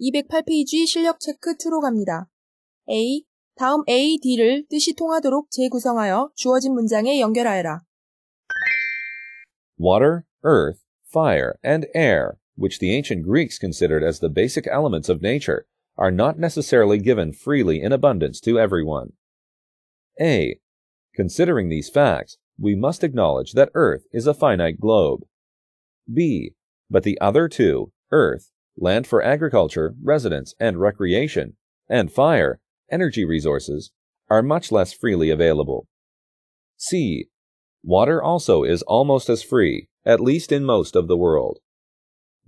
208페이지 실력 체크 갑니다. A. 다음 A, D를 뜻이 통하도록 재구성하여 주어진 문장에 연결하여라. Water, earth, fire, and air, which the ancient Greeks considered as the basic elements of nature, are not necessarily given freely in abundance to everyone. A. Considering these facts, we must acknowledge that Earth is a finite globe. B. But the other two, Earth land for agriculture, residence, and recreation, and fire, energy resources, are much less freely available. C. Water also is almost as free, at least in most of the world.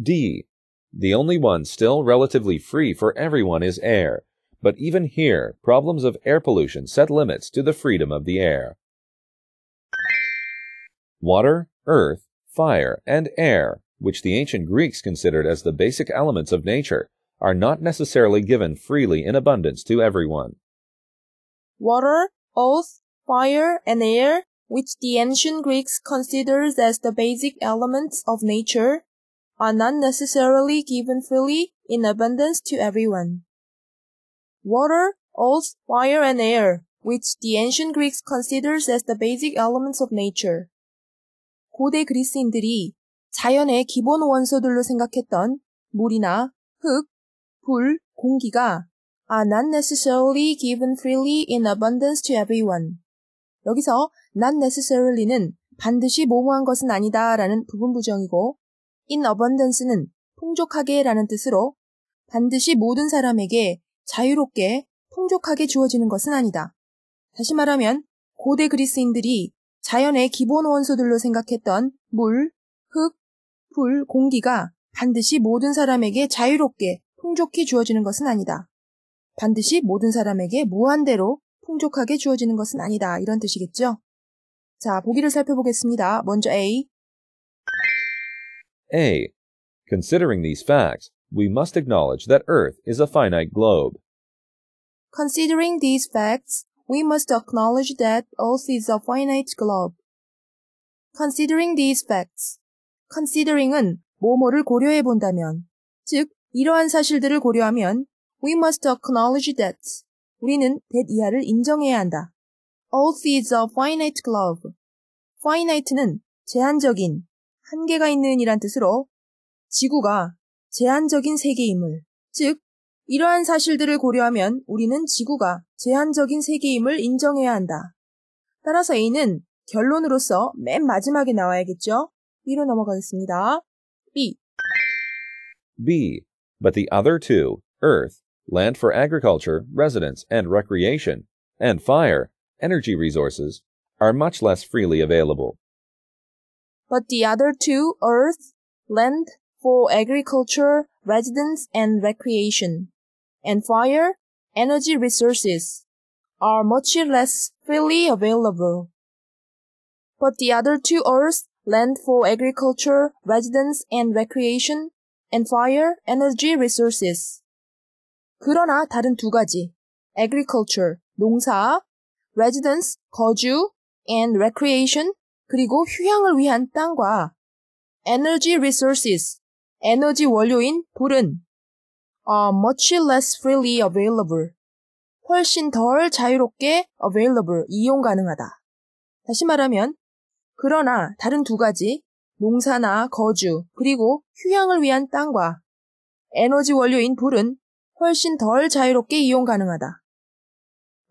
D. The only one still relatively free for everyone is air, but even here, problems of air pollution set limits to the freedom of the air. Water, earth, fire, and air which the ancient Greeks considered as the basic elements of nature, are not necessarily given freely in abundance to everyone. Water, earth, fire, and air, which the ancient Greeks considered as the basic elements of nature, are not necessarily given freely in abundance to everyone. Water, earth, fire, and air, which the ancient Greeks considered as the basic elements of nature. 고대 그리스인들이 자연의 기본 원소들로 생각했던 물이나 흙, 불, 공기가 are 아, not necessarily given freely in abundance to everyone. 여기서 not necessarily는 반드시 모호한 것은 아니다 라는 부분 부정이고 in abundance는 풍족하게 라는 뜻으로 반드시 모든 사람에게 자유롭게 풍족하게 주어지는 것은 아니다. 다시 말하면 고대 그리스인들이 자연의 기본 원소들로 생각했던 물, 흙, 풀, 공기가 반드시 모든 사람에게 자유롭게 풍족히 주어지는 것은 아니다. 반드시 모든 사람에게 무한대로 풍족하게 주어지는 것은 아니다. 이런 뜻이겠죠? 자, 보기를 살펴보겠습니다. 먼저 A. A. Considering these facts, we must acknowledge that Earth is a finite globe. Considering these facts, we must acknowledge that Earth is a finite globe. Considering these facts, considering은 뭐뭐를 고려해 본다면, 즉 이러한 사실들을 고려하면 we must acknowledge that 우리는 that 이하를 인정해야 한다. All things are finite glove. finite는 제한적인, 한계가 있는 이란 뜻으로 지구가 제한적인 세계임을, 즉 이러한 사실들을 고려하면 우리는 지구가 제한적인 세계임을 인정해야 한다. 따라서 A는 결론으로서 맨 마지막에 나와야겠죠? B로 넘어가겠습니다. B. B. But the other two, earth, land for agriculture, residence, and recreation, and fire, energy resources, are much less freely available. But the other two, earth, land for agriculture, residence, and recreation, and fire, energy resources, are much less freely available. But the other two earth, land for agriculture, residence and recreation, and fire, energy resources. 그러나 다른 두 가지, agriculture, 농사, residence, 거주, and recreation, 그리고 휴양을 위한 땅과 energy resources, 에너지 원료인 불은 are much less freely available. 훨씬 덜 자유롭게 available, 이용 가능하다. 다시 말하면 그러나 다른 두 가지, 농사나 거주, 그리고 휴양을 위한 땅과 에너지 원료인 불은 훨씬 덜 자유롭게 이용 가능하다.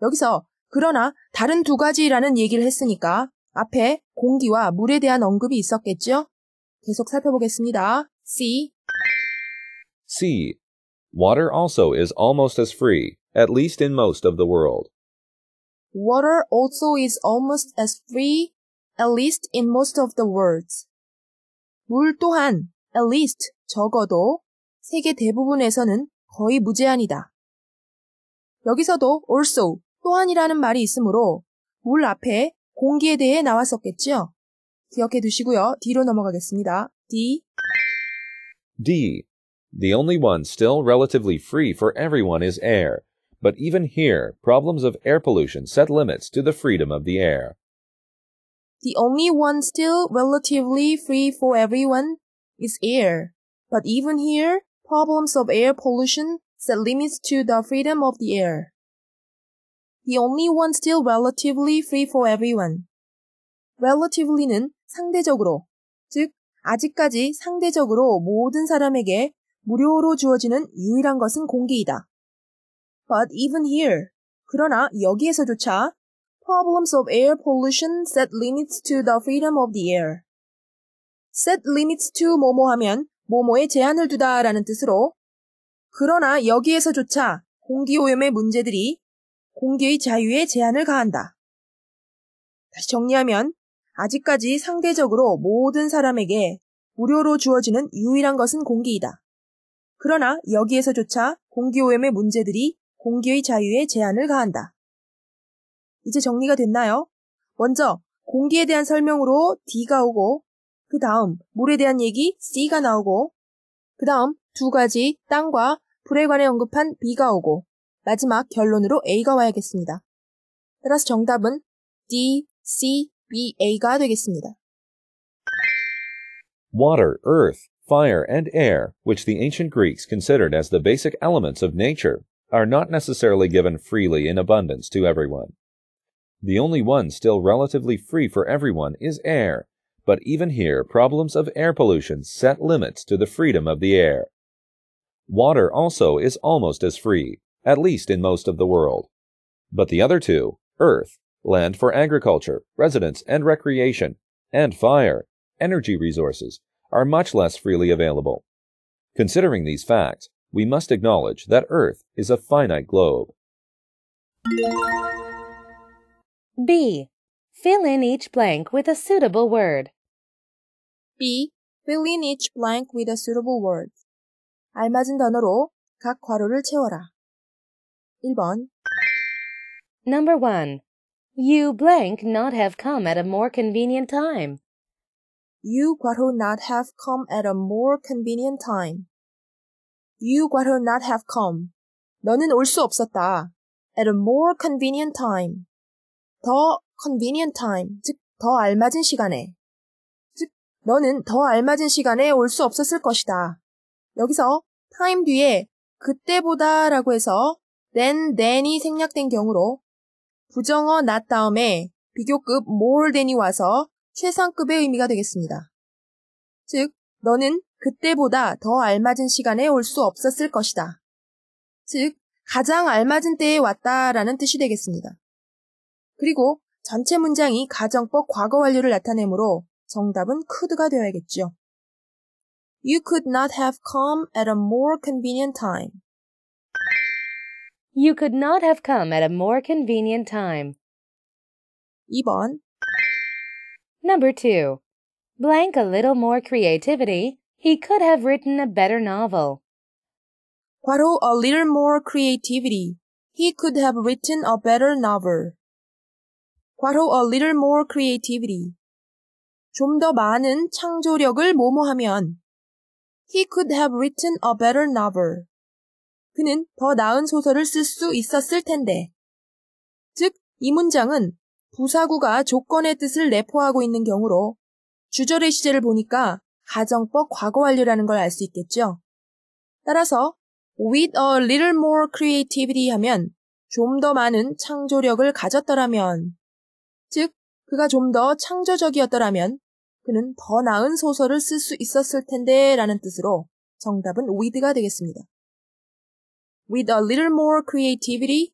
여기서 그러나 다른 두 가지라는 얘기를 했으니까 앞에 공기와 물에 대한 언급이 있었겠죠? 계속 살펴보겠습니다. C. C. Water also is almost as free, at least in most of the world. Water also is almost as free at least in most of the words. 물 또한 at least 적어도 세계 대부분에서는 거의 무제한이다. 여기서도 also 또한이라는 말이 있으므로 물 앞에 공기에 대해 나왔었겠지요. 기억해 두시고요. 뒤로 넘어가겠습니다. D. D. The only one still relatively free for everyone is air. But even here, problems of air pollution set limits to the freedom of the air. The only one still relatively free for everyone is air. But even here, problems of air pollution set limits to the freedom of the air. The only one still relatively free for everyone. relatively는 상대적으로, 즉 아직까지 상대적으로 모든 사람에게 무료로 주어지는 유일한 것은 공기이다. But even here, 그러나 여기에서조차 problems of air pollution set limits to the freedom of the air. set limits to 뭐뭐 하면 뭐뭐에 제한을 두다 라는 뜻으로 그러나 여기에서조차 공기오염의 문제들이 공기의 자유에 제한을 가한다. 다시 정리하면 아직까지 상대적으로 모든 사람에게 무료로 주어지는 유일한 것은 공기이다. 그러나 여기에서조차 공기오염의 문제들이 공기의 자유에 제한을 가한다. 이제 정리가 됐나요? 먼저 공기에 대한 설명으로 D가 오고 그 다음 물에 대한 얘기 C가 나오고 그 다음 두 가지 땅과 불에 관해 언급한 B가 오고 마지막 결론으로 A가 와야겠습니다. 따라서 정답은 D, C, B, A가 되겠습니다. Water, earth, fire, and air, which the ancient Greeks considered as the basic elements of nature, are not necessarily given freely in abundance to everyone. The only one still relatively free for everyone is air, but even here, problems of air pollution set limits to the freedom of the air. Water also is almost as free, at least in most of the world. But the other two, earth, land for agriculture, residence, and recreation, and fire, energy resources, are much less freely available. Considering these facts, we must acknowledge that Earth is a finite globe. B. Fill in each blank with a suitable word. B. Fill in each blank with a suitable word. 알맞은 단어로 각 괄호를 채워라. 1번 Number 1. You blank not have come at a more convenient time. You 괄호 not have come at a more convenient time. You 괄호 not have come. 너는 올 수 없었다. At a more convenient time. 더 convenient time, 즉, 더 알맞은 시간에. 즉, 너는 더 알맞은 시간에 올 수 없었을 것이다. 여기서 time 뒤에 그때보다 라고 해서 than, than이 생략된 경우로 부정어 not 다음에 비교급 more than이 와서 최상급의 의미가 되겠습니다. 즉, 너는 그때보다 더 알맞은 시간에 올 수 없었을 것이다. 즉, 가장 알맞은 때에 왔다라는 뜻이 되겠습니다. 그리고 전체 문장이 가정법 과거 완료를 나타내므로 정답은 could가 되어야겠죠. You could not have come at a more convenient time. You could not have come at a more convenient time. 2번 Number 2. Blank a little more creativity, he could have written a better novel. 과로 a little more creativity. He could have written a better novel. 과로 a little more creativity. 좀 더 많은 창조력을 모모하면 he could have written a better novel. 그는 더 나은 소설을 쓸 수 있었을 텐데. 즉, 이 문장은 부사구가 조건의 뜻을 내포하고 있는 경우로 주절의 시제를 보니까 가정법 과거 완료라는 걸 알 수 있겠죠. 따라서 with a little more creativity 하면 좀 더 많은 창조력을 가졌더라면 즉, 그가 좀 더 창조적이었더라면 그는 더 나은 소설을 쓸 수 있었을 텐데 라는 뜻으로 정답은 with가 되겠습니다. With a little more creativity,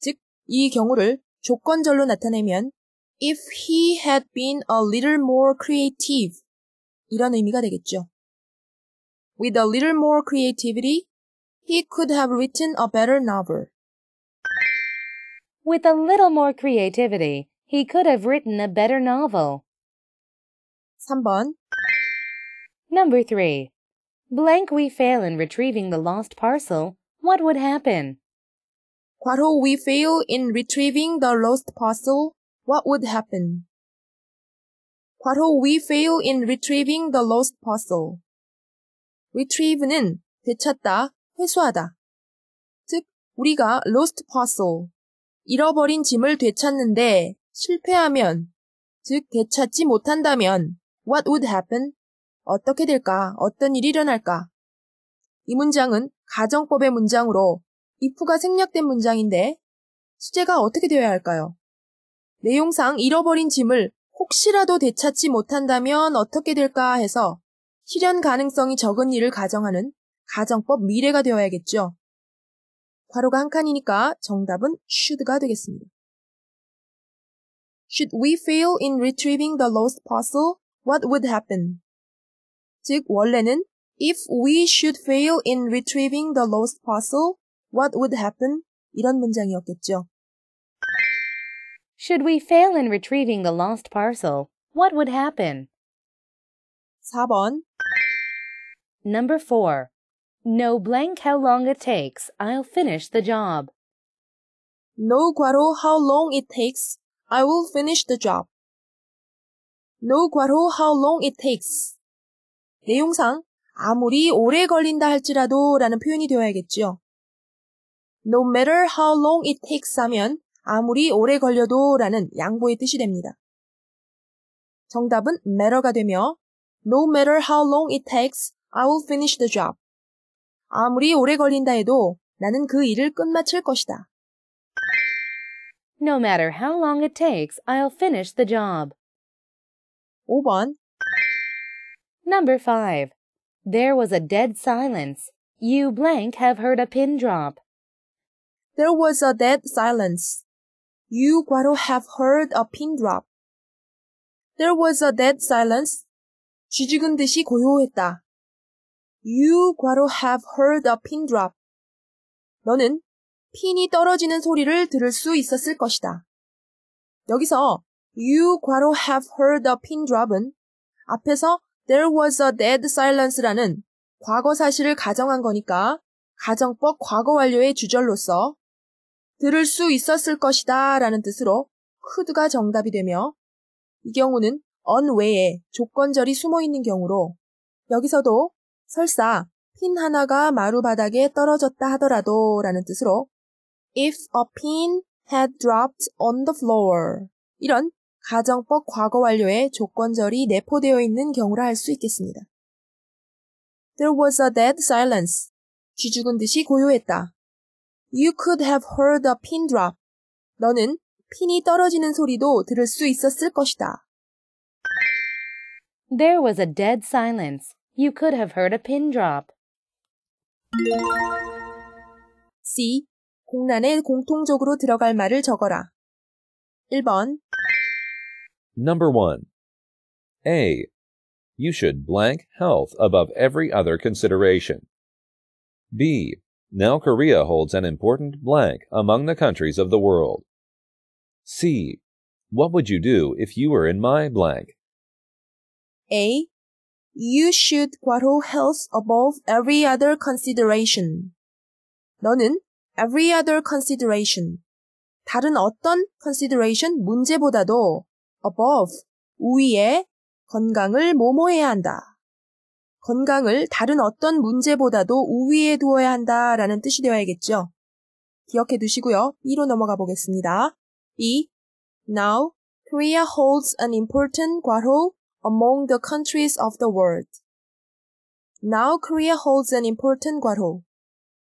즉, 이 경우를 조건절로 나타내면 if he had been a little more creative 이런 의미가 되겠죠. With a little more creativity, he could have written a better novel. With a little more creativity, He could have written a better novel. 3번 Number 3. Blank we fail in retrieving the lost parcel, what would happen? 과로 we fail in retrieving the lost parcel, what would happen? 과로 we fail in retrieving the lost parcel. retrieve는 되찾다, 회수하다. 즉, 우리가 lost parcel, 잃어버린 짐을 되찾는데 실패하면, 즉 되찾지 못한다면 what would happen? 어떻게 될까? 어떤 일이 일어날까? 이 문장은 가정법의 문장으로 if가 생략된 문장인데 수제가 어떻게 되어야 할까요? 내용상 잃어버린 짐을 혹시라도 되찾지 못한다면 어떻게 될까 해서 실현 가능성이 적은 일을 가정하는 가정법 미래가 되어야겠죠. 괄호가 한 칸이니까 정답은 should가 되겠습니다. Should we fail in retrieving the lost parcel, what would happen? 즉 원래는 if we should fail in retrieving the lost parcel, what would happen? 이런 문장이었겠죠. Should we fail in retrieving the lost parcel, what would happen? 4번 Number 4. No blank how long it takes, I'll finish the job. No guaro. how long it takes, I will finish the job. No 과로 how long it takes. 내용상 아무리 오래 걸린다 할지라도 라는 표현이 되어야겠지요. No matter how long it takes 하면 아무리 오래 걸려도 라는 양보의 뜻이 됩니다. 정답은 matter가 되며 No matter how long it takes, I will finish the job. 아무리 오래 걸린다 해도 나는 그 일을 끝마칠 것이다. No matter how long it takes, I'll finish the job. 5번 Number 5. There was a dead silence. You blank have heard a pin drop. There was a dead silence. You Guado have heard a pin drop. There was a dead silence. 쥐죽은 듯이 고요했다. You Guado have heard a pin drop. 너는 핀이 떨어지는 소리를 들을 수 있었을 것이다. 여기서 you 괄호 have heard a pin drop은 앞에서 there was a dead silence라는 과거 사실을 가정한 거니까 가정법 과거 완료의 주절로서 들을 수 있었을 것이다 라는 뜻으로 크드가 정답이 되며 이 경우는 언 외에 조건절이 숨어 있는 경우로 여기서도 설사 핀 하나가 마루 바닥에 떨어졌다 하더라도 라는 뜻으로 if a pin had dropped on the floor. 이런 가정법 과거 완료에 조건절이 내포되어 있는 경우라 할 수 있겠습니다. There was a dead silence. 쥐죽은 듯이 고요했다. You could have heard a pin drop. 너는 핀이 떨어지는 소리도 들을 수 있었을 것이다. There was a dead silence. You could have heard a pin drop. C. 공란에 공통적으로 들어갈 말을 적어라. 1번 Number 1 A. You should blank health above every other consideration. B. Now Korea holds an important blank among the countries of the world. C. What would you do if you were in my blank? A. You should quarrel health above every other consideration. 너는 every other consideration. 다른 어떤 consideration 문제보다도 above 우위에 건강을 모모해야 한다. 건강을 다른 어떤 문제보다도 우위에 두어야 한다라는 뜻이 되어야겠죠. 기억해 두시고요. 2로 넘어가 보겠습니다. 2. Now, Korea holds an important 과호 among the countries of the world. Now Korea holds an important 과호.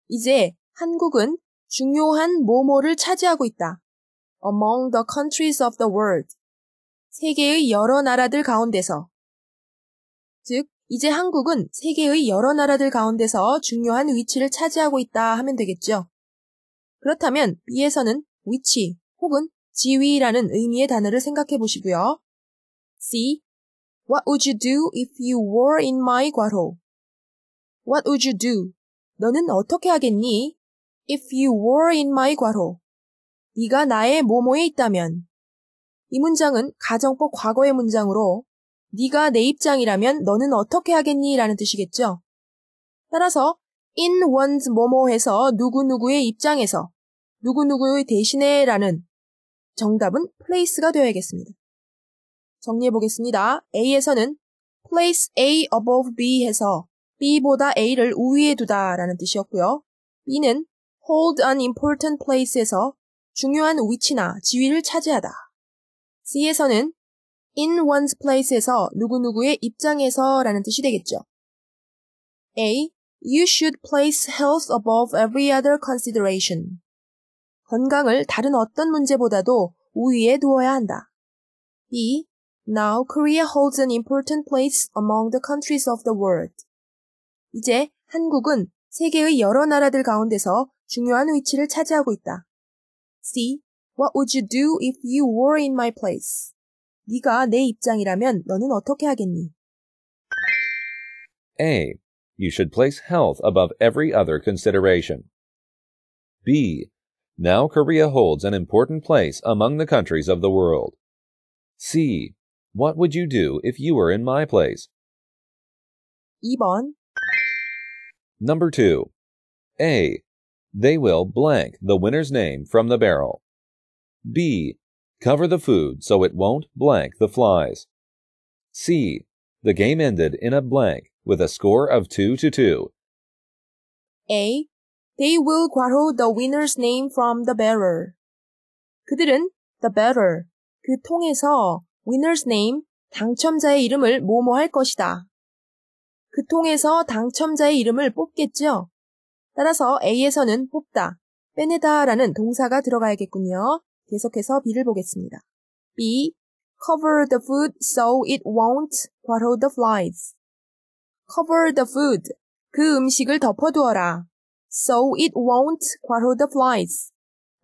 이제 한국은 중요한 모모를 차지하고 있다. among the countries of the world. 세계의 여러 나라들 가운데서. 즉, 이제 한국은 세계의 여러 나라들 가운데서 중요한 위치를 차지하고 있다 하면 되겠죠. 그렇다면 이에서는 위치 혹은 지위라는 의미의 단어를 생각해 보시고요. C. What would you do if you were in my 과로? What would you do? 너는 어떻게 하겠니? If you were in my 과로. 네가 나의 모모에 있다면. 이 문장은 가정법 과거의 문장으로 네가 내 입장이라면 너는 어떻게 하겠니? 라는 뜻이겠죠. 따라서 in one's 뭐뭐에서 누구누구의 입장에서 누구누구의 대신에 라는 정답은 place가 되어야겠습니다. 정리해 보겠습니다. A에서는 place A above B 해서 B보다 A를 우위에 두다 라는 뜻이었고요. B는 hold an important place에서 중요한 위치나 지위를 차지하다. C에서는 in one's place에서 누구누구의 입장에서 라는 뜻이 되겠죠. A. You should place health above every other consideration. 건강을 다른 어떤 문제보다도 우위에 두어야 한다. B. Now Korea holds an important place among the countries of the world. 이제 한국은 세계의 여러 나라들 가운데서 중요한 위치를 차지하고 있다. C. What would you do if you were in my place? 네가 내 입장이라면 너는 어떻게 하겠니? A. You should place health above every other consideration. B. Now Korea holds an important place among the countries of the world. C. What would you do if you were in my place? 2번 Number 2. A. They will blank the winner's name from the barrel. B. Cover the food so it won't blank the flies. C. The game ended in a blank with a score of 2 to 2. A. They will quarrel the winner's name from the bearer. 그들은 the bearer, 그 통에서 winner's name, 당첨자의 이름을 뭐뭐 할 것이다. 그 통에서 당첨자의 이름을 뽑겠죠. 따라서 A에서는 뽑다, 빼내다라는 동사가 들어가야겠군요. 계속해서 B를 보겠습니다. B. Cover the food so it won't 괄호 the flies. Cover the food. 그 음식을 덮어두어라. So it won't 괄호 the flies.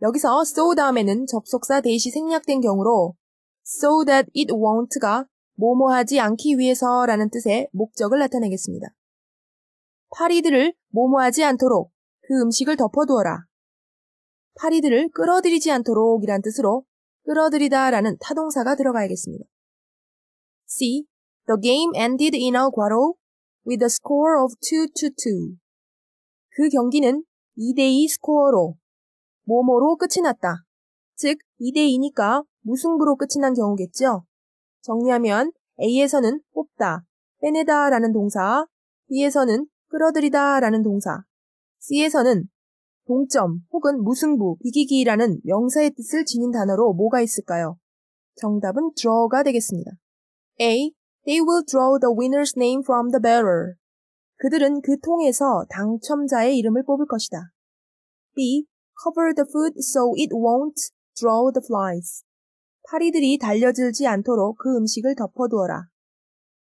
여기서 so 다음에는 접속사 대시 생략된 경우로 so that it won't가 뭐뭐하지 않기 위해서라는 뜻의 목적을 나타내겠습니다. 파리들을 모모하지 않도록 그 음식을 덮어두어라. 파리들을 끌어들이지 않도록 이란 뜻으로 끌어들이다 라는 타동사가 들어가야겠습니다. C. The game ended in a quarrel with a score of 2 t 2. 그 경기는 2대2 스코어로 모모로 끝이 났다. 즉 2대2니까 무승부로 끝이 난 경우겠죠. 정리하면 A에서는 뽑다, 빼내다 라는 동사, B에서는 끌어들이다 라는 동사. C에서는 동점 혹은 무승부, 이기기라는 명사의 뜻을 지닌 단어로 뭐가 있을까요? 정답은 draw가 되겠습니다. A. They will draw the winner's name from the bearer. 그들은 그 통에서 당첨자의 이름을 뽑을 것이다. B. Cover the food so it won't draw the flies. 파리들이 달려들지 않도록 그 음식을 덮어두어라.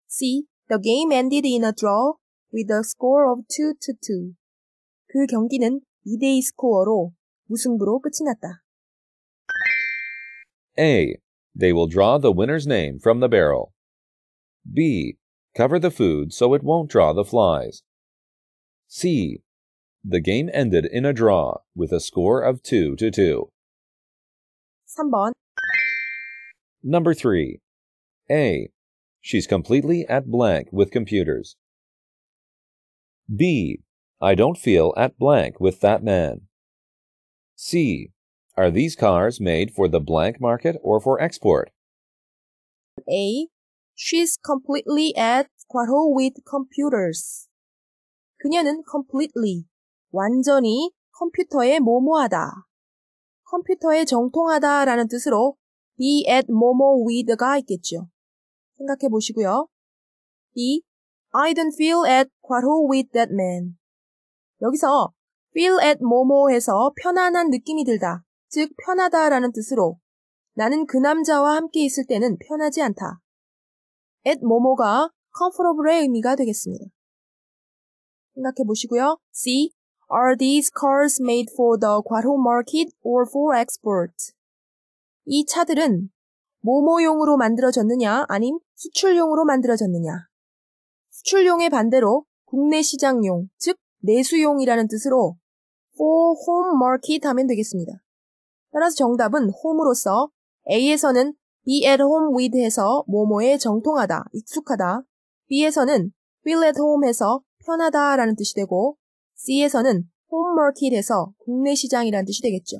C. The game ended in a draw, with a score of 2 to 2. 그 경기는 2대2 스코어로 무승부로 끝이 났다. A. They will draw the winner's name from the barrel. B. Cover the food so it won't draw the flies. C. The game ended in a draw with a score of 2 to 2. 3번 Number 3. A. She's completely at blank with computers. B. I don't feel at blank with that man. C. Are these cars made for the blank market or for export? A. She's completely at quarrel with computers. 그녀는 completely, 완전히 컴퓨터에 모모하다. 컴퓨터에 정통하다 라는 뜻으로 be at momo with가 있겠죠. 생각해 보시고요. B. I don't feel at 괄호 with that man. 여기서 feel at 뭐뭐해서 편안한 느낌이 들다, 즉 편하다라는 뜻으로 나는 그 남자와 함께 있을 때는 편하지 않다. at 뭐뭐가 comfortable의 의미가 되겠습니다. 생각해 보시고요. C. Are these cars made for the 괄호 market or for export? 이 차들은 모모용으로 만들어졌느냐 아님 수출용으로 만들어졌느냐 수출용의 반대로 국내 시장용, 즉 내수용이라는 뜻으로 for home market 하면 되겠습니다. 따라서 정답은 home으로서 A에서는 be at home with 해서 뭐뭐에 정통하다, 익숙하다, B에서는 feel at home 해서 편하다 라는 뜻이 되고 C에서는 home market 해서 국내 시장이라는 뜻이 되겠죠.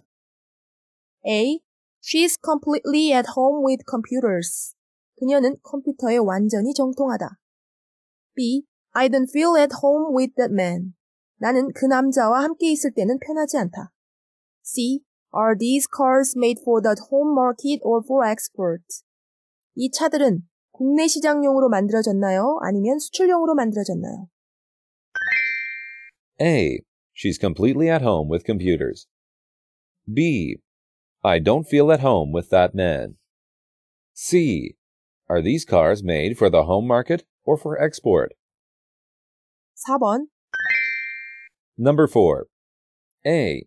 A. She's completely at home with computers. 그녀는 컴퓨터에 완전히 정통하다. B. I don't feel at home with that man. 나는 그 남자와 함께 있을 때는 편하지 않다. C. Are these cars made for the home market or for export? 이 차들은 국내 시장용으로 만들어졌나요? 아니면 수출용으로 만들어졌나요? A. She's completely at home with computers. B. I don't feel at home with that man. C. Are these cars made for the home market or for export. 4번 Number 4. A.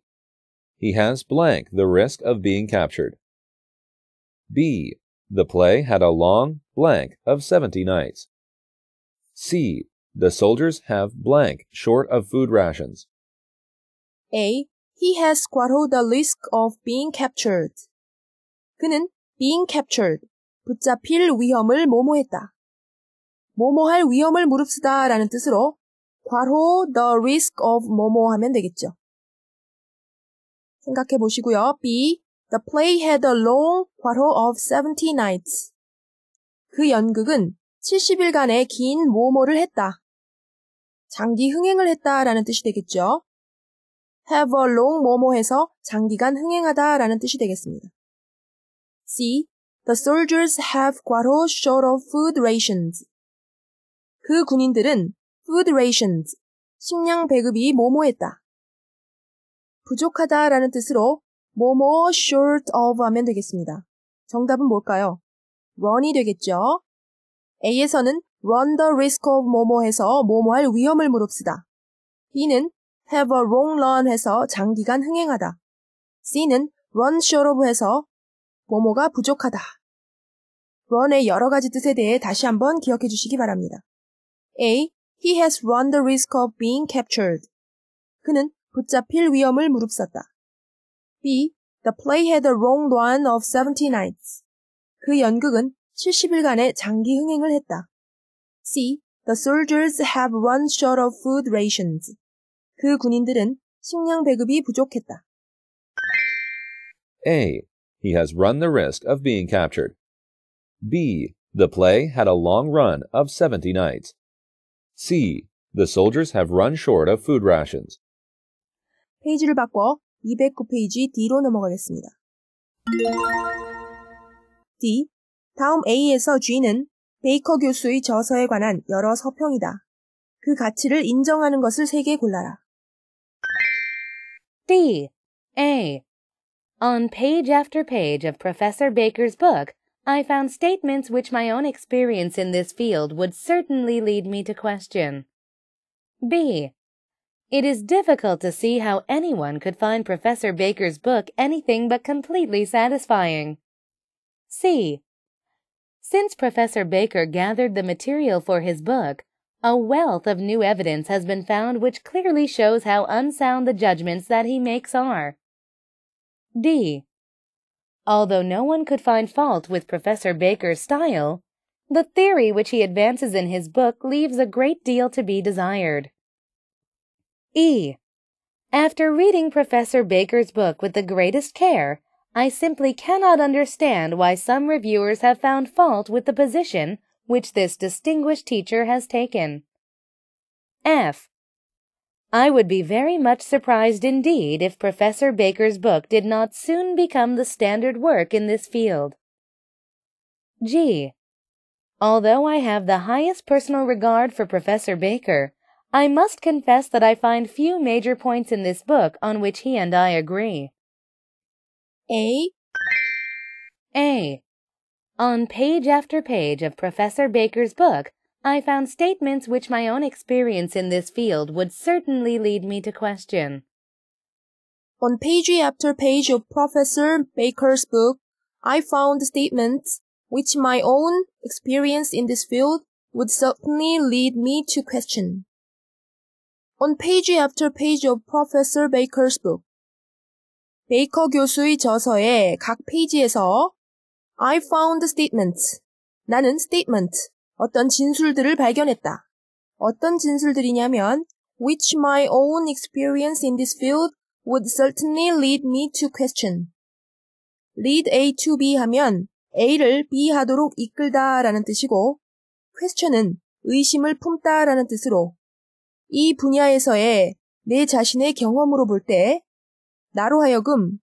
He has blank the risk of being captured. B. The play had a long blank of 70 nights. C. The soldiers have blank short of food rations. A. He has squatted the risk of being captured. 그는 being captured, 붙잡힐 위험을 모모했다. 뭐뭐할 위험을 무릅쓰다 라는 뜻으로 괄호 the risk of 뭐뭐 하면 되겠죠. 생각해 보시고요. B. The play had a long 괄호 of 70 nights. 그 연극은 70일간의 긴 뭐뭐를 했다. 장기 흥행을 했다 라는 뜻이 되겠죠. have a long 뭐뭐 해서 장기간 흥행하다 라는 뜻이 되겠습니다. C. The soldiers have 괄호 short of food rations. 그 군인들은 food rations, 식량 배급이 모모했다. 부족하다 라는 뜻으로 뭐뭐 short of 하면 되겠습니다. 정답은 뭘까요? run이 되겠죠? A에서는 run the risk of 뭐뭐 해서 뭐뭐 할 위험을 무릅쓰다. B는 have a long run 해서 장기간 흥행하다. C는 run short of 해서 뭐뭐가 부족하다. run의 여러 가지 뜻에 대해 다시 한번 기억해 주시기 바랍니다. A. He has run the risk of being captured. 그는 붙잡힐 위험을 무릅썼다. B. The play had a long run of 70 nights. 그 연극은 70일간의 장기 흥행을 했다. C. The soldiers have run short of food rations. 그 군인들은 식량 배급이 부족했다. A. He has run the risk of being captured. B. The play had a long run of 70 nights. C. The soldiers have run short of food rations. 페이지를 바꿔 209페이지 D로 넘어가겠습니다. D. 다음 A에서 G는 베이커 교수의 저서에 관한 여러 서평이다. 그 가치를 인정하는 것을 세 개 골라라. D. A. On page after page of Professor Baker's book, I found statements which my own experience in this field would certainly lead me to question. B. It is difficult to see how anyone could find Professor Baker's book anything but completely satisfying. C. Since Professor Baker gathered the material for his book, a wealth of new evidence has been found which clearly shows how unsound the judgments that he makes are. D. Although no one could find fault with Professor Baker's style, the theory which he advances in his book leaves a great deal to be desired. E. After reading Professor Baker's book with the greatest care, I simply cannot understand why some reviewers have found fault with the position which this distinguished teacher has taken. F. I would be very much surprised indeed if Professor Baker's book did not soon become the standard work in this field. G. Although I have the highest personal regard for Professor Baker, I must confess that I find few major points in this book on which he and I agree. A. A. On page after page of Professor Baker's book, I found statements which my own experience in this field would certainly lead me to question. On page after page of Professor Baker's book, I found statements which my own experience in this field would certainly lead me to question. On page after page of Professor Baker's book, Baker 교수의 저서의 각 페이지에서 I found statements. 나는 statement, 어떤 진술들을 발견했다. 어떤 진술들이냐면 which my own experience in this field would certainly lead me to question. lead A to B 하면 A를 B 하도록 이끌다 라는 뜻이고 question은 의심을 품다 라는 뜻으로 이 분야에서의 내 자신의 경험으로 볼 때 나로 하여금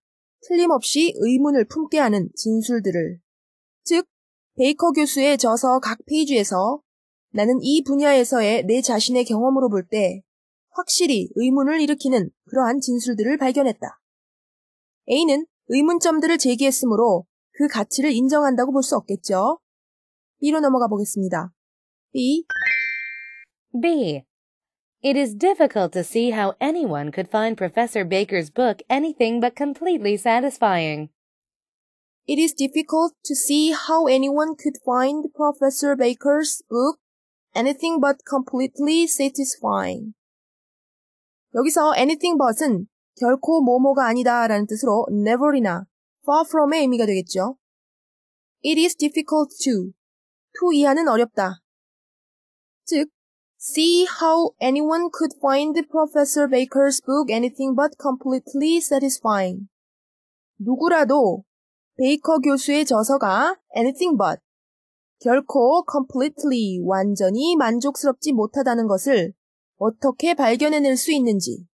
틀림없이 의문을 품게 하는 진술들을 즉 베이커 교수의 저서 각 페이지에서 나는 이 분야에서의 내 자신의 경험으로 볼 때 확실히 의문을 일으키는 그러한 진술들을 발견했다. A는 의문점들을 제기했으므로 그 가치를 인정한다고 볼 수 없겠죠. B로 넘어가 보겠습니다. B. B. It is difficult to see how anyone could find Professor Baker's book anything but completely satisfying. It is difficult to see how anyone could find Professor Baker's book anything but completely satisfying. 여기서 anything but은 결코 뭐뭐가 아니다라는 뜻으로 never이나 far from의 의미가 되겠죠. It is difficult to. to 이하는 어렵다. 즉, see how anyone could find Professor Baker's book anything but completely satisfying. 누구라도 베이커 교수의 저서가 anything but 결코 completely 완전히 만족스럽지 못하다는 것을 어떻게 발견해낼 수 있는지.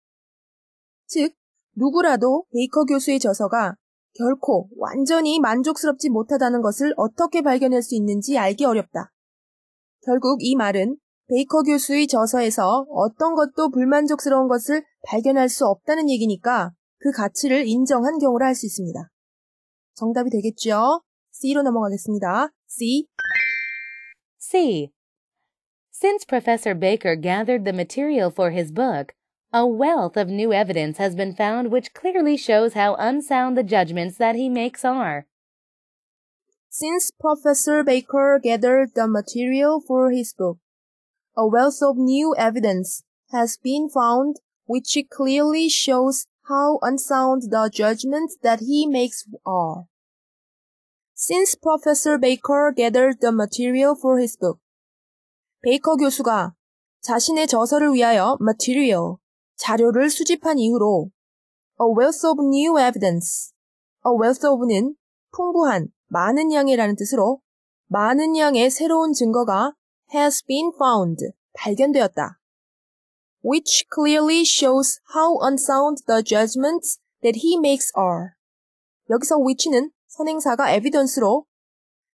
즉, 누구라도 베이커 교수의 저서가 결코 완전히 만족스럽지 못하다는 것을 어떻게 발견할 수 있는지 알기 어렵다. 결국 이 말은 베이커 교수의 저서에서 어떤 것도 불만족스러운 것을 발견할 수 없다는 얘기니까 그 가치를 인정한 경우라 할 수 있습니다. 정답이 되겠죠? C로 넘어가겠습니다. C. C. Since Professor Baker gathered the material for his book, a wealth of new evidence has been found which clearly shows how unsound the judgments that he makes are. Since Professor Baker gathered the material for his book, a wealth of new evidence has been found which clearly shows how unsound the judgments that he makes are. Since Professor Baker gathered the material for his book, 베이커 교수가 자신의 저서를 위하여 material, 자료를 수집한 이후로 a wealth of new evidence, a wealth of는 풍부한, 많은 양이라는 뜻으로 많은 양의 새로운 증거가 has been found, 발견되었다. which clearly shows how unsound the judgments that he makes are. 여기서 which는 선행사가 evidence로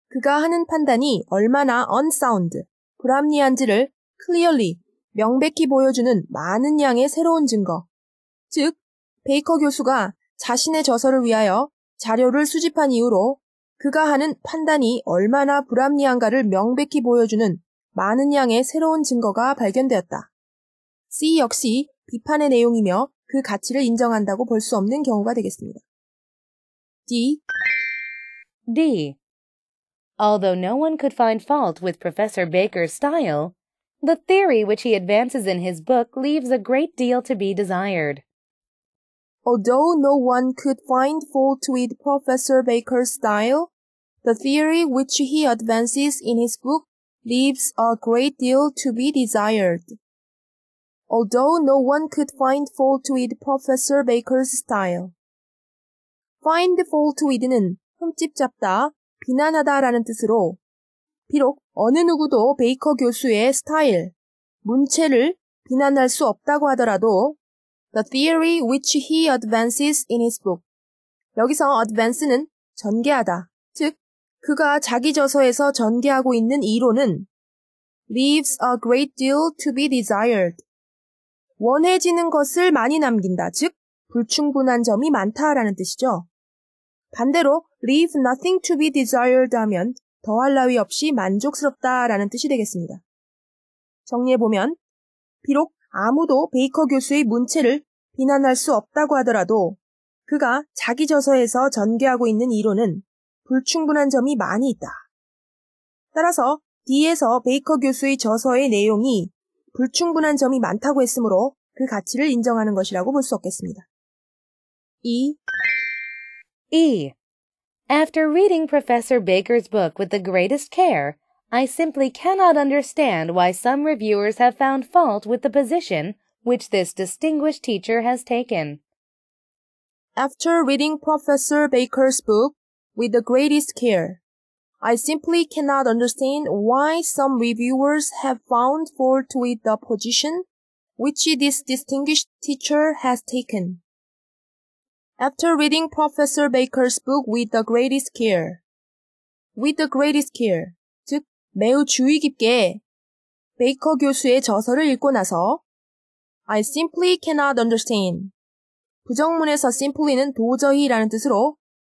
그가 하는 판단이 얼마나 unsound, 불합리한지를 clearly, 명백히 보여주는 많은 양의 새로운 증거. 즉, 베이커 교수가 자신의 저서를 위하여 자료를 수집한 이후로 그가 하는 판단이 얼마나 불합리한가를 명백히 보여주는 많은 양의 새로운 증거가 발견되었다. C 역시 비판의 내용이며 그 가치를 인정한다고 볼 수 없는 경우가 되겠습니다. D. D. Although no one could find fault with Professor Baker's style, the theory which he advances in his book leaves a great deal to be desired. Although no one could find fault with Professor Baker's style, the theory which he advances in his book leaves a great deal to be desired. although no one could find fault with Professor Baker's style. find fault with는 흠집 잡다, 비난하다 라는 뜻으로 비록 어느 누구도 베이커 교수의 스타일, 문체를 비난할 수 없다고 하더라도 The theory which he advances in his book. 여기서 advance는 전개하다. 즉, 그가 자기 저서에서 전개하고 있는 이론은 leaves a great deal to be desired. 원해지는 것을 많이 남긴다. 즉, 불충분한 점이 많다라는 뜻이죠. 반대로 leave nothing to be desired 하면 더할 나위 없이 만족스럽다라는 뜻이 되겠습니다. 정리해보면, 비록 아무도 베이커 교수의 문체를 비난할 수 없다고 하더라도 그가 자기 저서에서 전개하고 있는 이론은 불충분한 점이 많이 있다. 따라서 D에서 베이커 교수의 저서의 내용이 불충분한 점이 많다고 했으므로 그 가치를 인정하는 것이라고 없겠습니다. E. After reading Professor Baker's book with the greatest care, I simply cannot understand why some reviewers have found fault with the position which this distinguished teacher has taken. After reading Professor Baker's book with the greatest care, I simply cannot understand why some reviewers have found fault with the position which this distinguished teacher has taken. After reading Professor Baker's book with the greatest care, with the greatest care, 즉 매우 주의 깊게 베이커 교수의 저서를 읽고 나서 I simply cannot understand. 부정문에서 simply는 도저히라는 뜻으로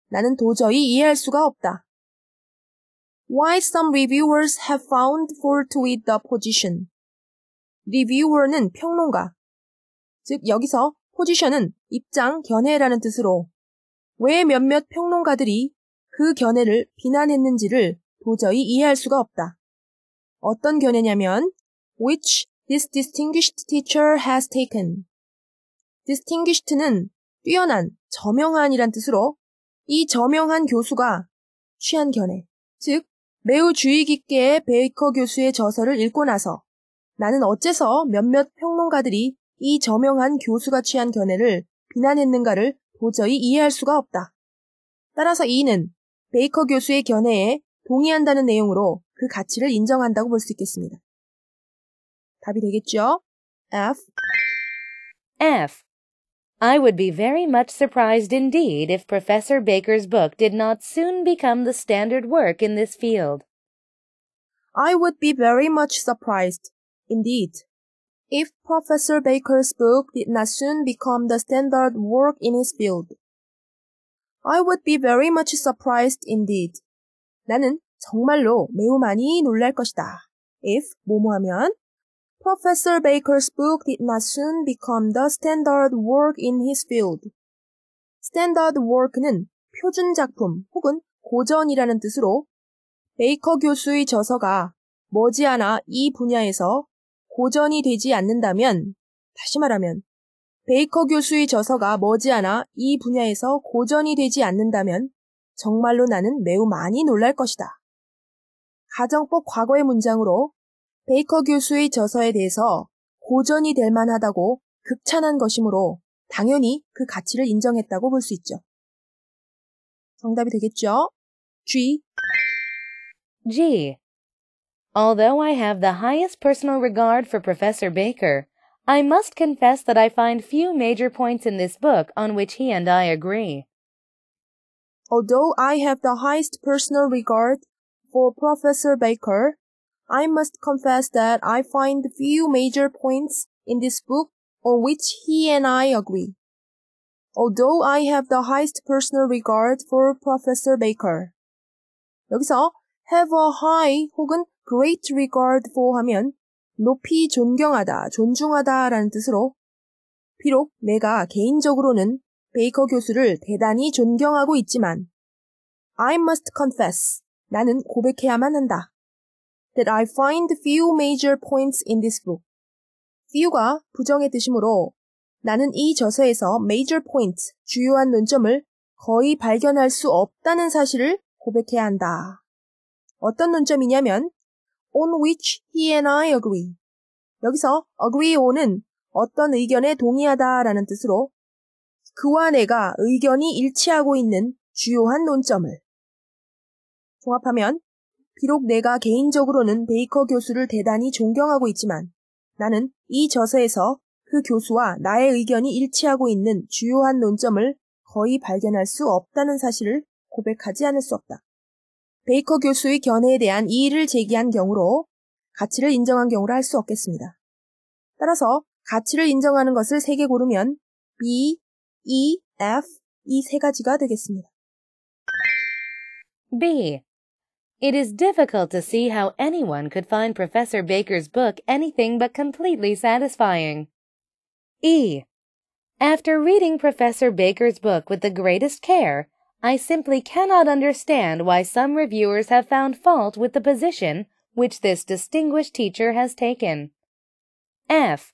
나는 도저히 이해할 수가 없다. why some reviewers have found fault with the position. reviewer는 평론가. 즉, 여기서 포지션은 입장, 견해라는 뜻으로 왜 몇몇 평론가들이 그 견해를 비난했는지를 도저히 이해할 수가 없다. 어떤 견해냐면 which this distinguished teacher has taken. distinguished는 뛰어난, 저명한이란 뜻으로 이 저명한 교수가 취한 견해, 즉 매우 주의 깊게 베이커 교수의 저서를 읽고 나서 나는 어째서 몇몇 평론가들이 이 저명한 교수가 취한 견해를 비난했는가를 도저히 이해할 수가 없다. 따라서 이는 베이커 교수의 견해에 동의한다는 내용으로 그 가치를 인정한다고 볼 수 있겠습니다. 답이 되겠죠? F F I would be very much surprised indeed if Professor Baker's book did not soon become the standard work in this field. I would be very much surprised, indeed, if Professor Baker's book did not soon become the standard work in his field. I would be very much surprised indeed. 나는 정말로 매우 많이 놀랄 것이다. if 뭐뭐 하면 Professor Baker's book did not soon become the standard work in his field. standard work는 표준 작품 혹은 고전이라는 뜻으로 베이커 교수의 저서가 머지않아 이 분야에서 고전이 되지 않는다면, 다시 말하면, 베이커 교수의 저서가 머지않아 이 분야에서 고전이 되지 않는다면 정말로 나는 매우 많이 놀랄 것이다. 가정법 과거의 문장으로 베이커 교수의 저서에 대해서 고전이 될 만하다고 극찬한 것이므로 당연히 그 가치를 인정했다고 볼 수 있죠. 정답이 되겠죠? G. G. Although I have the highest personal regard for Professor Baker, I must confess that I find few major points in this book on which he and I agree. Although I have the highest personal regard for Professor Baker, I must confess that I find few major points in this book on which he and I agree. Although I have the highest personal regard for Professor Baker. 여기서 have a high 혹은 great regard for 하면 높이 존경하다, 존중하다 라는 뜻으로 비록 내가 개인적으로는 베이커 교수를 대단히 존경하고 있지만 I must confess 나는 고백해야만 한다. that I find few major points in this book. few가 부정의 뜻이므로 나는 이 저서에서 major point, 주요한 논점을 거의 발견할 수 없다는 사실을 고백해야 한다. 어떤 논점이냐면 on which he and I agree. 여기서 agree on은 어떤 의견에 동의하다라는 뜻으로 그와 내가 의견이 일치하고 있는 주요한 논점을 종합하면 비록 내가 개인적으로는 베이커 교수를 대단히 존경하고 있지만 나는 이 저서에서 그 교수와 나의 의견이 일치하고 있는 주요한 논점을 거의 발견할 수 없다는 사실을 고백하지 않을 수 없다. 베이커 교수의 견해에 대한 이의를 제기한 경우로 가치를 인정한 경우라할 수 없겠습니다. 따라서 가치를 인정하는 것을 세 개 고르면 B, E, F 이 세 가지가 되겠습니다. B. It is difficult to see how anyone could find Professor Baker's book anything but completely satisfying. E. After reading Professor Baker's book with the greatest care, I simply cannot understand why some reviewers have found fault with the position which this distinguished teacher has taken. F.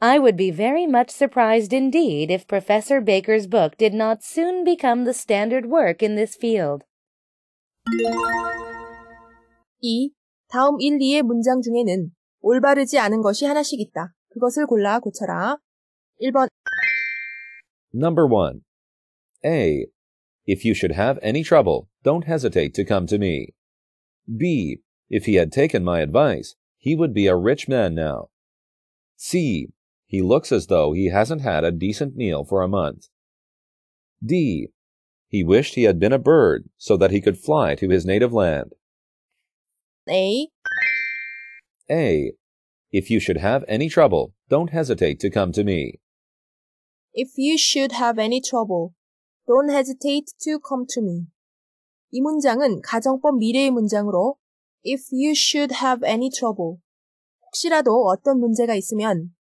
I would be very much surprised indeed if Professor Baker's book did not soon become the standard work in this field. 2. 다음 1, 2의 문장 중에는 올바르지 않은 것이 하나씩 있다. 그것을 골라 고쳐라. 1번 Number 1. A. If you should have any trouble, don't hesitate to come to me. B. If he had taken my advice, he would be a rich man now. C. He looks as though he hasn't had a decent meal for a month. D. He wished he had been a bird so that he could fly to his native land. A. A. If you should have any trouble, don't hesitate to come to me. If you should have any trouble, don't hesitate to come to me. 이 문장은 가정법 미래의 문장으로 if you should have any trouble 혹시라도 어떤 문제가 있으면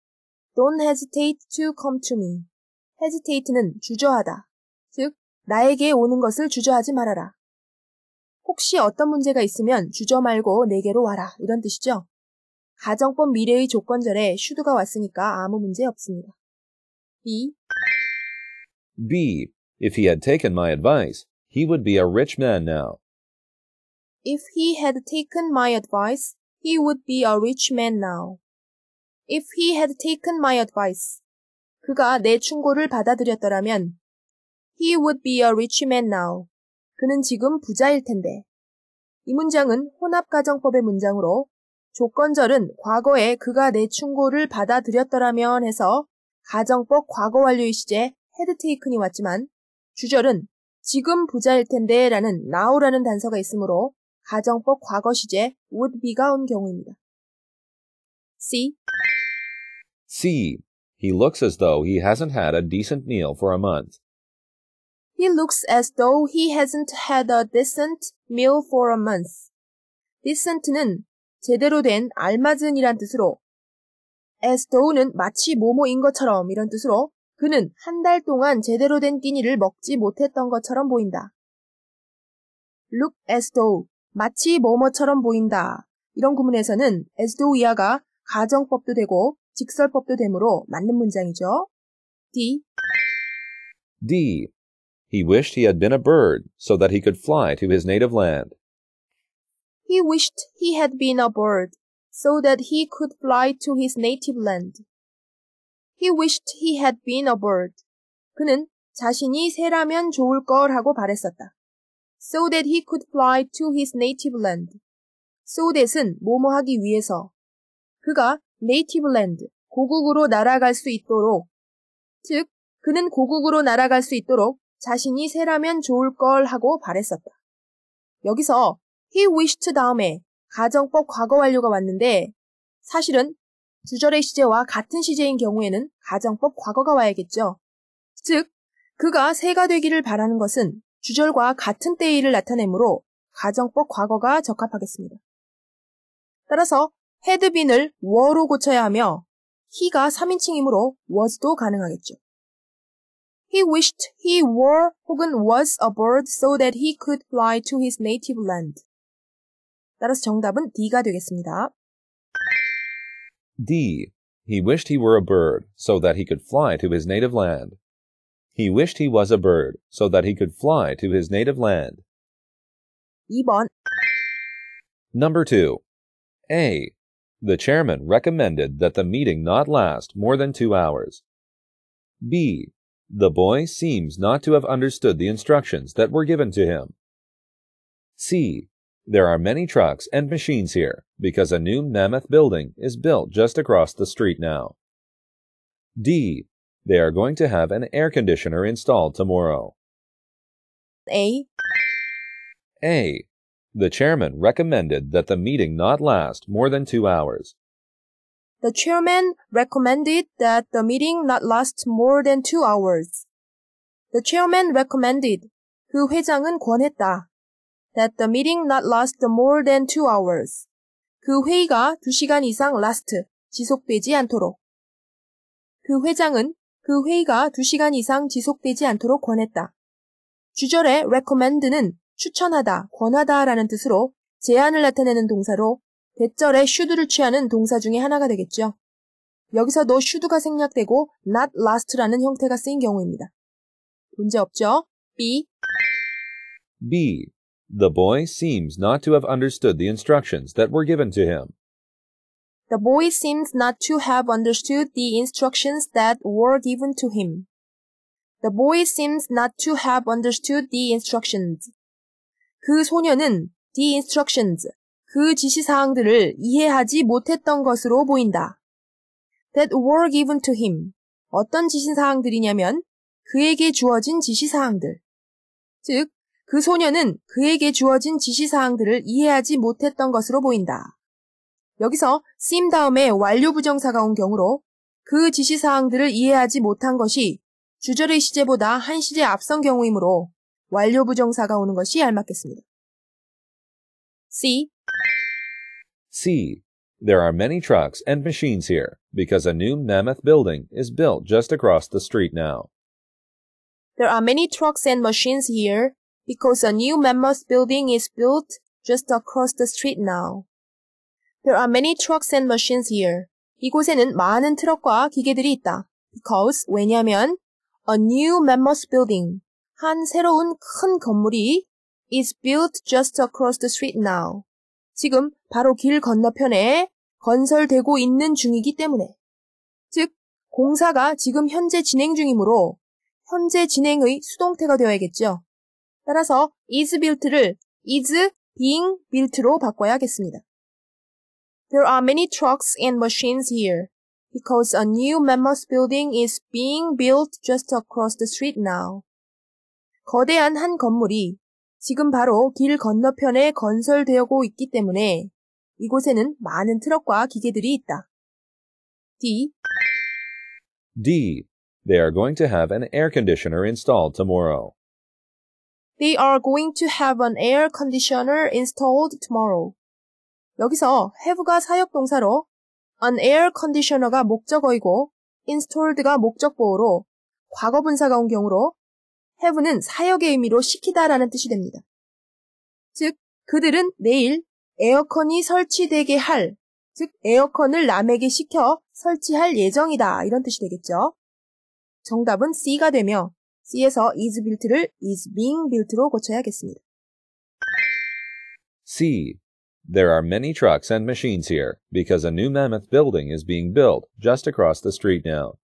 don't hesitate to come to me hesitate는 주저하다 나에게 오는 것을 주저하지 말아라. 혹시 어떤 문제가 있으면 주저 말고 내게로 와라. 이런 뜻이죠. 가정법 미래의 조건절에 슈드가 왔으니까 아무 문제 없습니다. B. B. If he had taken my advice, he would be a rich man now. If he had taken my advice, he would be a rich man now. If he had taken my advice. 그가 내 충고를 받아들였더라면 He would be a rich man now. 그는 지금 부자일 텐데. 이 문장은 혼합가정법의 문장으로 조건절은 과거에 그가 내 충고를 받아들였더라면 해서 가정법 과거 완료의 시제 헤드테이큰이 왔지만 주절은 지금 부자일 텐데 라는 now라는 단서가 있으므로 가정법 과거 시제 would be가 온 경우입니다. C. C. He looks as though he hasn't had a decent meal for a month. He looks as though he hasn't had a decent meal for a month. decent는 제대로 된, 알맞은이란 뜻으로 as though는 마치 뭐뭐인 것처럼 이런 뜻으로 그는 한 달 동안 제대로 된 끼니를 먹지 못했던 것처럼 보인다. look as though 마치 뭐뭐처럼 보인다. 이런 구문에서는 as though 이하가 가정법도 되고 직설법도 되므로 맞는 문장이죠. D D He wished he had been a bird so that he could fly to his native land. He wished he had been a bird so that he could fly to his native land. He wished he had been a bird. 그는 자신이 새라면 좋을 걸 하고 바랬었다. So that he could fly to his native land. So that은 뭐뭐 하기 위해서. 그가 native land, 고국으로 날아갈 수 있도록. 즉, 그는 고국으로 날아갈 수 있도록 자신이 새라면 좋을 걸 하고 바랬었다. 여기서 he wished 다음에 가정법 과거 완료가 왔는데 사실은 주절의 시제와 같은 시제인 경우에는 가정법 과거가 와야겠죠. 즉, 그가 새가 되기를 바라는 것은 주절과 같은 때일을 나타내므로 가정법 과거가 적합하겠습니다. 따라서 헤드빈을 워로 고쳐야 하며 히가 3인칭이므로 was도 가능하겠죠. He wished he were 혹은 was a bird so that he could fly to his native land. 따라서 정답은 D가 되겠습니다. D. He wished he were a bird so that he could fly to his native land. He wished he was a bird so that he could fly to his native land. 2번 Number 2. A. The chairman recommended that the meeting not last more than two hours. B. The boy seems not to have understood the instructions that were given to him. C. There are many trucks and machines here because a new mammoth building is built just across the street now. D. They are going to have an air conditioner installed tomorrow. A. A. The chairman recommended that the meeting not last more than two hours The chairman recommended that the meeting not last more than two hours. The chairman recommended. 그 회장은 권했다. That the meeting not last more than two hours. 그 회의가 2시간 이상 last, 지속되지 않도록. 그 회장은 그 회의가 2시간 이상 지속되지 않도록 권했다. 주절의 recommend는 추천하다, 권하다라는 뜻으로 제안을 나타내는 동사로 대절에 should를 취하는 동사 중에 하나가 되겠죠. 여기서도 should가 생략되고 not last라는 형태가 쓰인 경우입니다. 문제 없죠? B. B. The boy seems not to have understood the instructions that were given to him. The boy seems not to have understood the instructions that were given to him. The boy seems not to have understood the instructions. 그 소녀는 the instructions, 그 지시사항들을 이해하지 못했던 것으로 보인다. That were given to him. 어떤 지시사항들이냐면 그에게 주어진 지시사항들. 즉, 그 소녀는 그에게 주어진 지시사항들을 이해하지 못했던 것으로 보인다. 여기서 seem 다음에 완료 부정사가 온 경우로 그 지시사항들을 이해하지 못한 것이 주절의 시제보다 한 시제 앞선 경우이므로 완료 부정사가 오는 것이 알맞겠습니다. C. C. There are many trucks and machines here because a new mammoth building is built just across the street now. There are many trucks and machines here because a new mammoth building is built just across the street now. There are many trucks and machines here. 이곳에는 많은 트럭과 기계들이 있다. Because, 왜냐면, a new mammoth building, 한 새로운 큰 건물이 is built just across the street now. 지금 바로 길 건너편에 건설되고 있는 중이기 때문에 즉 공사가 지금 현재 진행 중이므로 현재 진행의 수동태가 되어야겠죠. 따라서 is built를 is being built로 바꿔야겠습니다. There are many trucks and machines here because a new mammoth building is being built just across the street now. 거대한 한 건물이 지금 바로 길 건너편에 건설되고 있기 때문에 이곳에는 많은 트럭과 기계들이 있다. D. D. They are going to have an air conditioner installed tomorrow. They are going to have an air conditioner installed tomorrow. 여기서 have가 사역 동사로 an air conditioner가 목적어이고 installed가 목적보호로 과거 분사가 온 경우로 have는 사역의 의미로 시키다라는 뜻이 됩니다. 즉, 그들은 내일 에어컨이 설치되게 할, 즉 에어컨을 남에게 시켜 설치할 예정이다. 이런 뜻이 되겠죠. 정답은 C가 되며 C에서 is built를 is being built로 고쳐야겠습니다. C. There are many trucks and machines here because a new mammoth building is being built just across the street now.